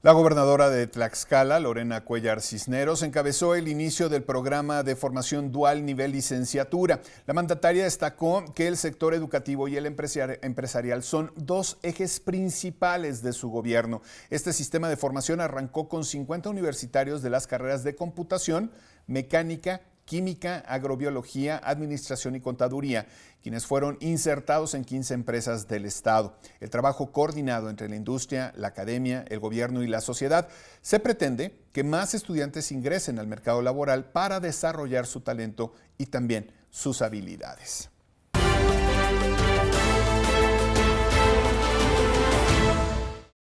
La gobernadora de Tlaxcala, Lorena Cuellar Cisneros, encabezó el inicio del programa de formación dual nivel licenciatura. La mandataria destacó que el sector educativo y el empresarial son dos ejes principales de su gobierno. Este sistema de formación arrancó con 50 universitarios de las carreras de computación, mecánica química, agrobiología, administración y contaduría, quienes fueron insertados en 15 empresas del Estado. El trabajo coordinado entre la industria, la academia, el gobierno y la sociedad se pretende que más estudiantes ingresen al mercado laboral para desarrollar su talento y también sus habilidades.